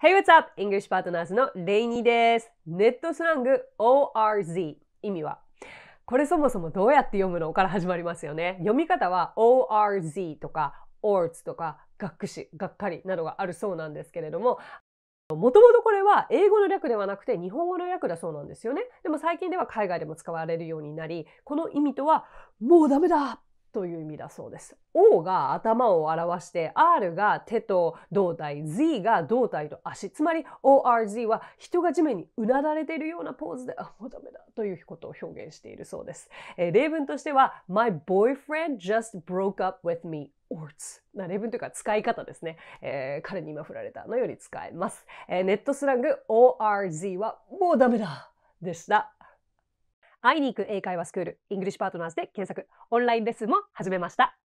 Hey, what's up? English Partners のレイニーです。ネットスラング ORZ 意味はこれそもそもどうやって読むのから始まりますよね。読み方は ORZ とか o r s とか学士、がっかりなどがあるそうなんですけれども、もともとこれは英語の略ではなくて日本語の略だそうなんですよね。でも最近では海外でも使われるようになり、この意味とはもうダメだという意味だそうです。O が頭を表して R が手と胴体 Z が胴体と足つまり ORZ は人が地面にうなだれているようなポーズであもうダメだということを表現しているそうです、えー、例文としては My boyfriend just broke up with me or な例文というか使い方ですね、えー、彼に今振られたのより使えます、えー、ネットスラング ORZ はもうダメだでした会いに行く英会話スクール、イングリッシュパートナーズで検索、オンラインレッスンも始めました。